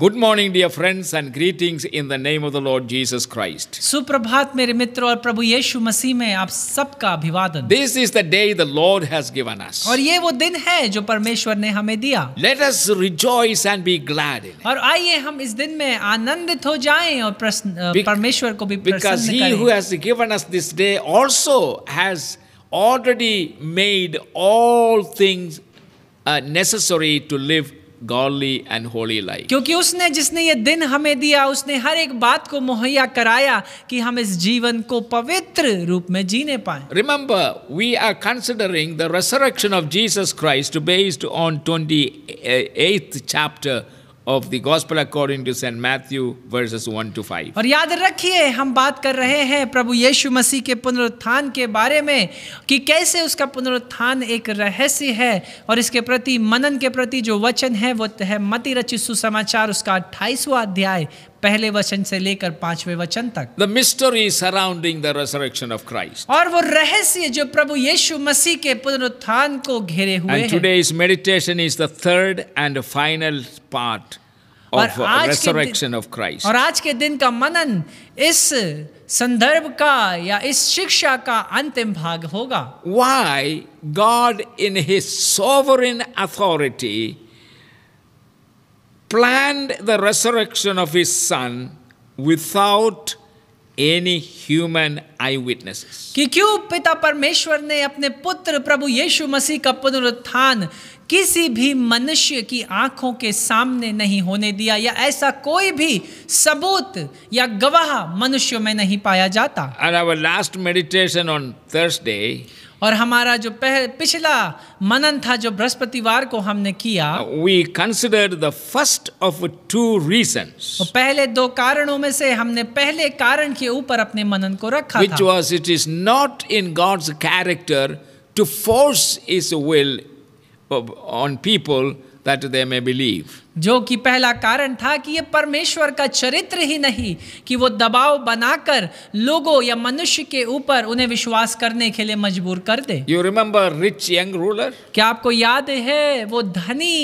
Good morning, dear friends, and greetings in the name of the Lord Jesus Christ. Suprabhat, mere mitro aur Prabhu Yeshu Masih mein aap sabka abhivadan. This is the day the Lord has given us. Aur ye wo din hai jo Parmeshwar ne hame diya. Let us rejoice and be glad in it. Aur aaiye hum is din mein aanandit Because he who has given us this day also has already made all things uh, necessary to live godly and holy life. क्योंकि उसने जिसने ये दिन हमें दिया उसने हर एक बात को मुहैया कराया कि हम इस जीवन को पवित्र रूप में जीने पाए Remember, we are considering the resurrection of Jesus Christ based on 28th chapter of the gospel according to St Matthew verses 1 to 5 और याद रखिए हम बात कर रहे हैं प्रभु यीशु मसीह के पुनरुत्थान के बारे में कि कैसे उसका पुनरुत्थान एक रहस्य है और इसके प्रति मनन के प्रति जो वचन है वो है मती रचित सुसमाचार उसका 28वां अध्याय पहले वचन से लेकर पांचवें वचन तक the mystery surrounding the resurrection of Christ और वो रहस्य जो प्रभु यीशु मसीह के पुनरुत्थान को घेरे हुए हैं today is meditation is the third and final part of resurrection of Christ और आज के दिन का मनन इस संदर्भ का या इस शिक्षा का अंतिम भाग होगा why God in his sovereign authority planned the resurrection of his son without any human eyewitnesses. कि क्यों पिता परमेश्वर ने अपने पुत्र प्रभु यीशु मसीह का पुनरुत्थान किसी भी मनुष्य की आंखों के सामने नहीं होने दिया या ऐसा कोई भी सबूत या गवाह मनुष्य में नहीं पाया जाता and our last meditation on Thursday और हमारा जो पिछला मनन था जो बृहस्पतिवार को हमने किया we consider the first of two reason पहले दो कारणों में से हमने पहले कारण के ऊपर अपने मनन को रखा which was it is not in God's character to force his will on people that they may believe जो कि पहला कारण था कि ये परमेश्वर का चरित्र ही नहीं कि वो दबाव बनाकर लोगों या मनुष्य के ऊपर उन्हें विश्वास करने के लिए मजबूर कर दे you remember rich young ruler क्या आपको याद है वो धनी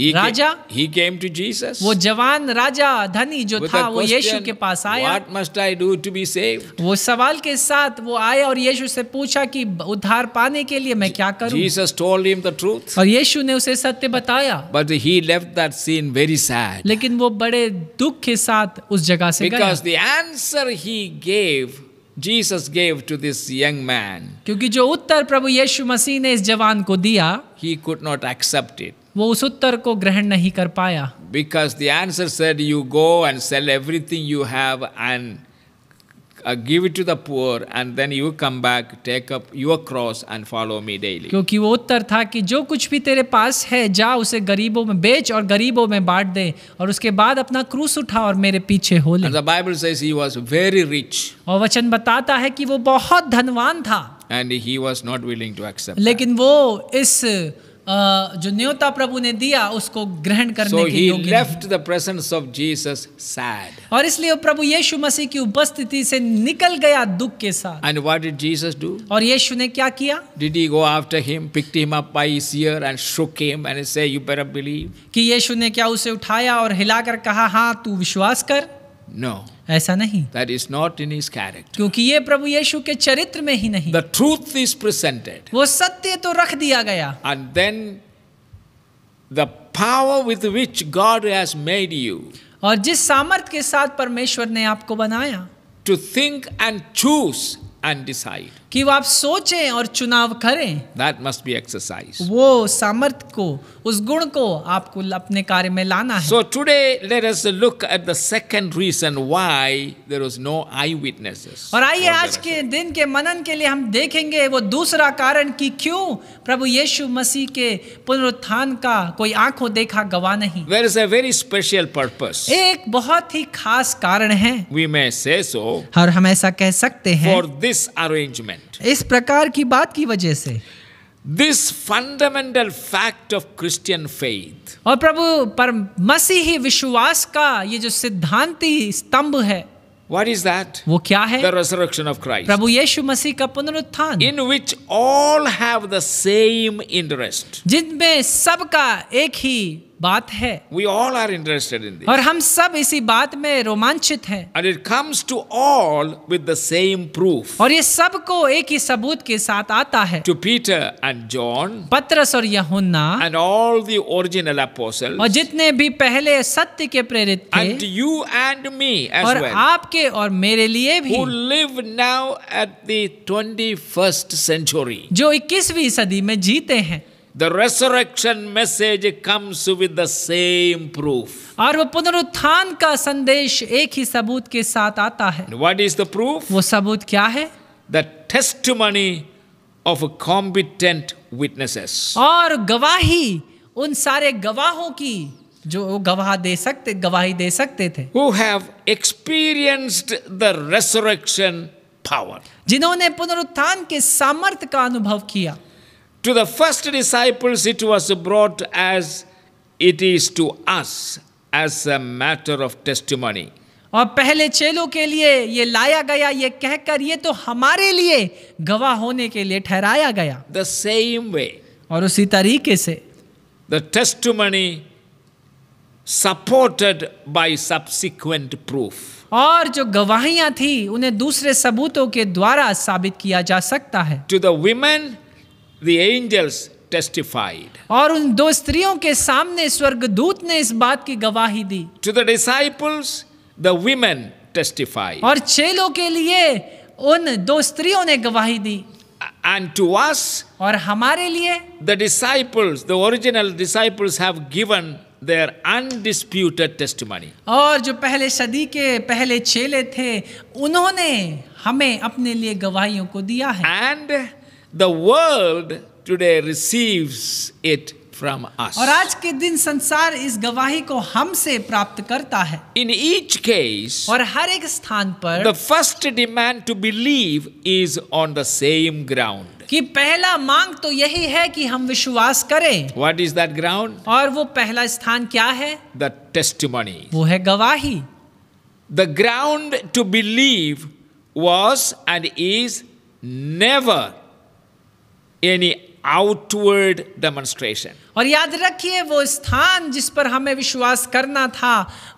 he राजा ही केम टू जीसस वो जवान राजा धनी जो With था वो यीशु के पास आया what must I do to be saved वो सवाल के साथ वो आया और यीशु से पूछा कि उद्धार पाने के लिए मैं क्या करूं Jesus told him the truth और यीशु ने उसे सत्य बताया but he left that scene been very sad. लेकिन वो बड़े दुख के साथ उस जगह से Because the answer he gave Jesus gave to this young man. क्योंकि जो उत्तर प्रभु यीशु मसीह ने इस जवान को दिया he could not accept it. वो उस उत्तर को ग्रहण नहीं कर पाया Because the answer said you go and sell everything you have and Uh, give it to the poor and then you come back take up your cross and follow me daily क्योंकि वो उत्तर था कि जो कुछ भी तेरे पास है जा उसे गरीबों में बेच और गरीबों में बांट दे और उसके बाद अपना क्रूस उठा और मेरे पीछे हो ले the bible says he was very rich और वचन बताता है कि वो बहुत धनवान था and he was not willing to accept लेकिन that. वो इस जो न्योता प्रभु ने दिया उसको ग्रहण करने के योग्य left the presence of Jesus sad और इसलिए प्रभु यीशु मसीह की उपस्थिति से निकल गया दुख के साथ and what did Jesus do और यीशु ने क्या किया did he go after him picked him up by his ear and shook him and say you better believe कि यीशु ने क्या उसे उठाया और हिलाकर कहा हां तू विश्वास कर नो ऐसा नहीं that is not in his character क्योंकि ये प्रभु यीशु के चरित्र में ही नहीं द ट्रूथ इज प्रेजेंटेड वो सत्य तो रख दिया गया and then the power with which God has made you और जिस सामर्थ्य के साथ परमेश्वर ने आपको बनाया to think and choose and decide कि वो आप सोचें और चुनाव करें दैट मस्ट बी एक्सरसाइज वो सामर्थ को उस गुण को आपको अपने कार्य में लाना है so today let us look at the second reason why there was no eye witnesses और आइए आज के दिन के मनन के लिए हम देखेंगे वो दूसरा कारण कि क्यों प्रभु यीशु मसीह के पुनरुत्थान का कोई आंखों देखा गवाह नहीं there is a very special purpose एक बहुत ही खास कारण है वी मे से सो और हम ऐसा कह सकते हैं फॉर दिस अरेंजमेंट इंपॉर्टेंट इस प्रकार की बात की वजह से this fundamental fact of Christian faith और प्रभु पर मसीही विश्वास का ये जो सिद्धांति स्तंभ है What is that? वो क्या है? The resurrection of Christ. प्रभु यीशु मसीह का पुनरुत्थान. In which all have the same interest. जिनमें सबका एक ही बात है we all are interested in और हम सब इसी बात में रोमांचित हैं and it comes to all with the same proof और ये सब को एक ही सबूत के साथ आता है to Peter and John Patras और Yohanna and all the original apostle और जितने भी पहले सत्य के प्रेरित थे and you and me as और आपके और मेरे लिए भी who live now at the 21st century जो 21वीं सदी में जीते हैं The resurrection message comes with the same proof. और वो पुनरुत्थान का संदेश एक ही सबूत के साथ आता है What is the proof? वो सबूत क्या है The testimony of competent witnesses. और गवाही उन सारे गवाहों की जो गवाह दे सकते गवाही दे सकते थे Who have experienced the resurrection power. जिन्होंने पुनरुत्थान के सामर्थ्य का अनुभव किया To the first disciples, it was brought as it is to us, as a matter of testimony. और पहले चेलों के लिए ये लाया गया ये कहकर ये तो हमारे लिए गवाह होने के लिए ठहराया गया द सेम वे और उसी तरीके से the testimony supported by subsequent proof और जो गवाहियां थी उन्हें दूसरे सबूतों के द्वारा साबित किया जा सकता है to the women the angels testified. और उन दो स्त्रियों के सामने स्वर्गदूत ne is baat ki gawahhi di To the disciples, the women testified. aur chelo ke liye un do striyon ne gawahhi di And to us, aur hamare liye the disciples, the original disciples have given their undisputed testimony. aur jo pehle sadi ke pehle chele the unhone hame apne liye gawahiyon ko diya hai And The world today receives it from us. और आज के दिन संसार इस गवाही को हमसे प्राप्त करता है In each case, और हर एक स्थान पर the first demand to believe is on the same ground. कि पहला मांग तो यही है कि हम विश्वास करें What is that ground? और वो पहला स्थान क्या है The testimony. वो है गवाही The ground to believe was and is never any outward demonstration और याद रखिए वो स्थान जिस पर हमें विश्वास करना था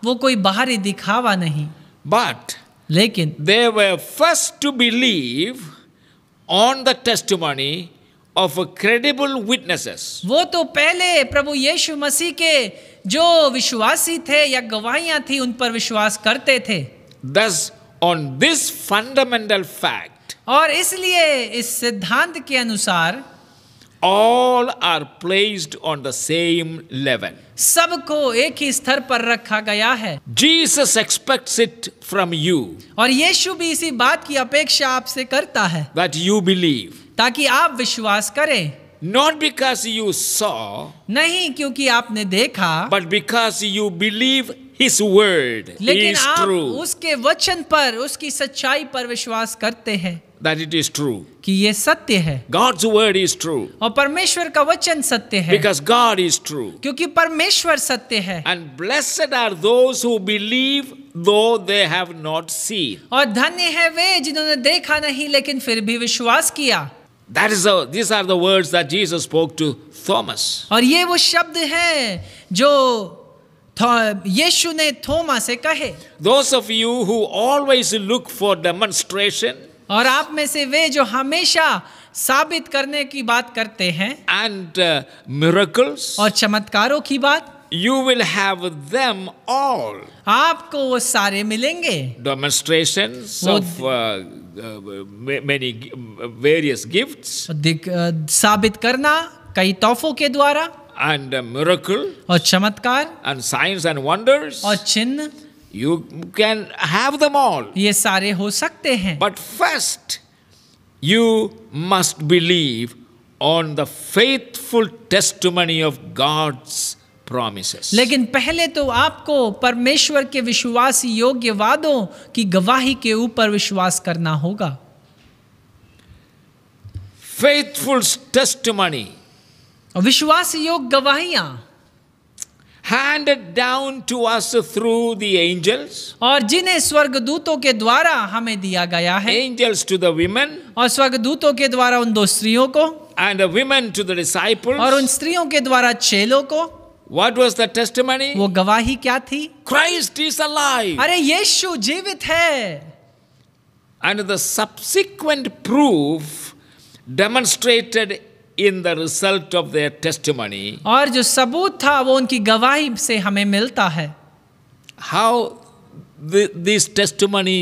वो कोई बाहरी दिखावा नहीं बट लेकिन they were first to believe on the testimony of credible witnesses वो तो पहले प्रभु यीशु मसीह के जो विश्वासी थे या गवाहियां थी उन पर विश्वास करते थे दस ऑन दिस फंडामेंटल फैक्ट और इसलिए इस सिद्धांत के अनुसार all are placed on the same level सबको एक ही स्तर पर रखा गया है Jesus expects it from you और यीशु भी इसी बात की अपेक्षा आपसे करता है दैट यू बिलीव ताकि आप विश्वास करें Not because you saw. नहीं क्योंकि आपने देखा. But because you believe His word लेकिन is आप true. उसके वचन पर उसकी सच्चाई पर विश्वास करते हैं. That it is true. कि ये सत्य है. God's word is true. और परमेश्वर का वचन सत्य है. Because God is true. क्योंकि परमेश्वर सत्य है. And blessed are those who believe though they have not seen. और धन्य है वे जिन्होंने देखा नहीं लेकिन फिर भी विश्वास किया. That is the, these are the words that Jesus spoke to Thomas. और ये वो शब्द हैं जो यीशु ने थोमा से कहे Those of you who always look for demonstration और आप में से वे जो हमेशा साबित करने की बात करते हैं and uh, miracles और चमत्कारों की बात you will have them all आपको वो सारे मिलेंगे demonstrations of uh, Uh, uh, many uh, various gifts. साबित करना कई तोहफों के द्वारा and miracle और चमत्कार and signs and wonders और चिन्ह you can have them all ये सारे हो सकते हैं but first you must believe on the faithful testimony of God's promises. लेकिन पहले तो आपको परमेश्वर के विश्वास योग्य वादों की गवाही के ऊपर विश्वास करना होगा फेथफुल testimony. विश्वास योग्य गवाहियां handed down to us through the angels और जिन्हें स्वर्गदूतों के द्वारा हमें दिया गया है angels to the women और स्वर्गदूतों के द्वारा उन दो स्त्रियों को and the women to the disciples और उन स्त्रियों के द्वारा चेलों को What was the testimony? वो गवाही क्या थी Christ is alive. अरे यीशु जीवित है And the subsequent proof demonstrated in the result of their testimony. और जो सबूत था वो उनकी गवाही से हमें मिलता है How the, these testimony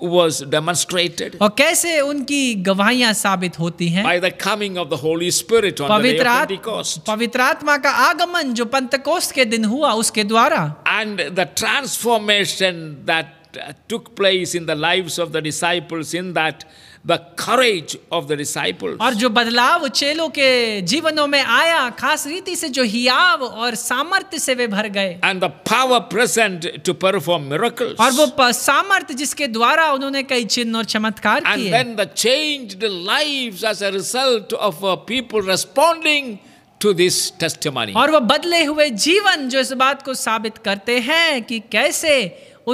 was demonstrated और kaise unki gawahiyan sabit hoti hain by the coming of the holy spirit on pavitra, the day of pentecost pavitra atma ka आगमन jo pentecost ke din hua uske dwara and the transformation that took place in the lives of the disciples in that the courage of the disciples. aur jo badlav chelo ke जीवनों mein aaya khas reeti se jo hiyav aur samarth se ve bhar gaye and the power present to perform miracles. aur wo samarth jiske dwara unhone kai chinh aur chamatkar kiye and then the changed lives as a result of people responding to this testimony. aur wo badle hue jeevan jo is baat ko sabit karte hain ki kaise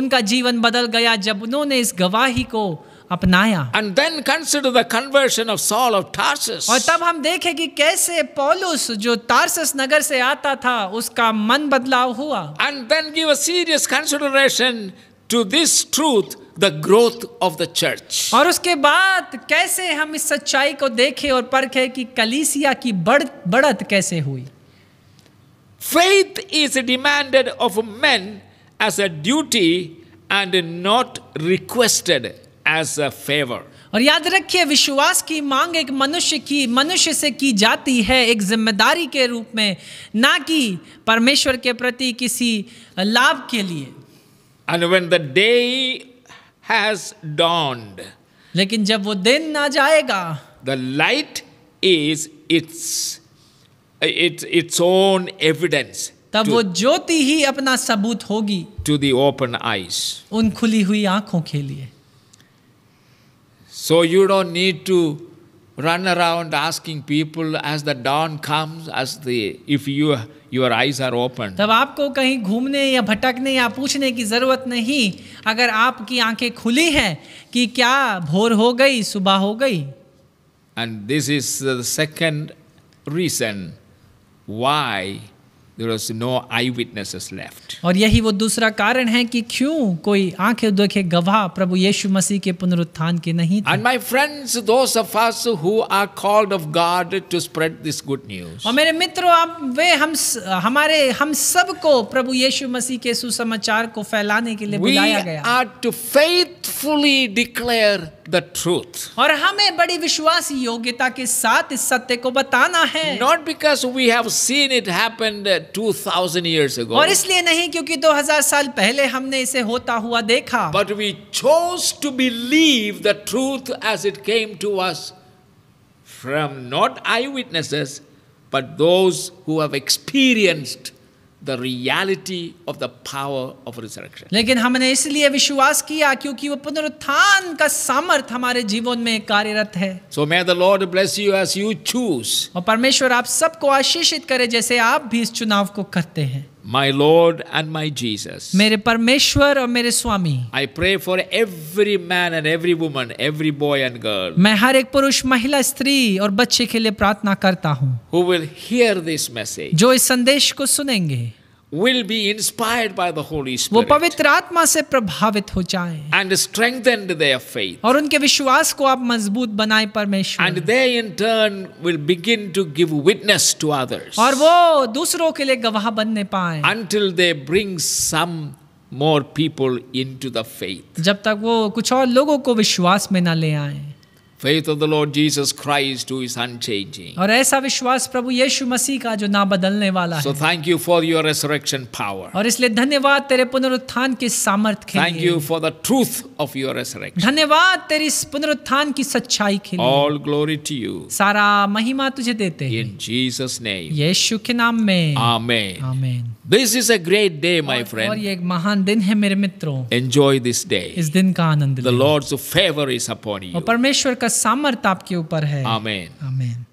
unka jeevan badal gaya jab unhone is gawahhi ko अपनाया and then consider the conversion of Saul of Tarsus और तब हम देखें कि कैसे पॉलुस जो tarsus नगर से आता था उसका मन बदलाव हुआ and then give a serious consideration to this truth the growth of the church और उसके बाद कैसे हम इस सच्चाई को देखें और परखें कि कलीसिया की बढ़ बढ़त कैसे हुई Faith is demanded of men as a duty and not requested as a favor. और याद रखिए विश्वास की मांग एक मनुष्य की मनुष्य से की जाती है एक जिम्मेदारी के रूप में ना कि परमेश्वर के प्रति किसी लाभ के लिए And when the day has dawned, लेकिन जब वो दिन ना जाएगा the light is its its its own evidence तब वो ज्योति ही अपना सबूत होगी टू दी ओपन आईज उन खुली हुई आंखों के लिए So you don't need to run around asking people as the dawn comes, as the if you your eyes are open. तब आपको कहीं घूमने या भटकने या पूछने की जरूरत नहीं अगर आपकी आंखें खुली हैं कि क्या भोर हो गई सुबह हो गई And this is the second reason why there was no eyewitnesses left. और यही वो दूसरा कारण है कि क्यों कोई आंखें देखे गवाह प्रभु यीशु मसीह के पुनरुत्थान के नहीं थे. And my friends, those of us who are called of God to spread this good news. और मेरे मित्रों आप वे हम हमारे हम सब को प्रभु यीशु मसीह के सुसमाचार को फैलाने के लिए बुलाया गया. We are to faithfully declare the truth. aur hame badi vishwas yogyata ke sath is satya ko batana hai Not because we have seen it happened 2000 years ago. aur isliye nahi kyunki 2000 saal pehle humne ise hota hua dekha But we chose to believe the truth as it came to us from not eye witnesses but those who have experienced the reality of the power of resurrection. लेकिन हमने इसलिए विश्वास किया क्योंकि वो पुनरुत्थान का सामर्थ हमारे जीवन में कार्यरत है सो may the Lord bless you as you choose. और परमेश्वर आप सबको आशीषित करे जैसे आप भी इस चुनाव को करते हैं My Lord and my Jesus. मेरे परमेश्वर और मेरे स्वामी. I pray for every man and every woman, every boy and girl. मैं हर एक पुरुष, महिला, स्त्री और बच्चे के लिए प्रार्थना करता हूँ. Who will hear this message? जो इस संदेश को सुनेंगे. will be inspired by the Holy Spirit. वो पवित्र आत्मा से प्रभावित हो जाएं. And strengthened their faith. और उनके विश्वास को आप मजबूत बनाएं परमेश्वर. And they in turn will begin to give witness to others. और वो दूसरों के लिए गवाह बनने पाएं. Until they bring some more people into the faith. जब तक वो कुछ और लोगों को विश्वास में ना ले आएं. faith of the Lord Jesus Christ who is unchanging. और ऐसा विश्वास प्रभु यीशु मसीह का जो ना बदलने वाला है. So thank you for your resurrection power. और इसलिए धन्यवाद तेरे पुनरुत्थान के सामर्थ के लिए. Thank you for the truth of your resurrection. धन्यवाद तेरी इस पुनरुत्थान की सच्चाई के लिए. All glory to you. सारा महिमा तुझे देते हैं. In Jesus name. यीशु के नाम में. Amen. Amen. This is a great day my friend और ये एक महान दिन है मेरे मित्रों एंजॉय दिस डे इस दिन का आनंद लें the Lord's favour is upon you और परमेश्वर का सामर्थ्य आपके ऊपर है आमेन आमेन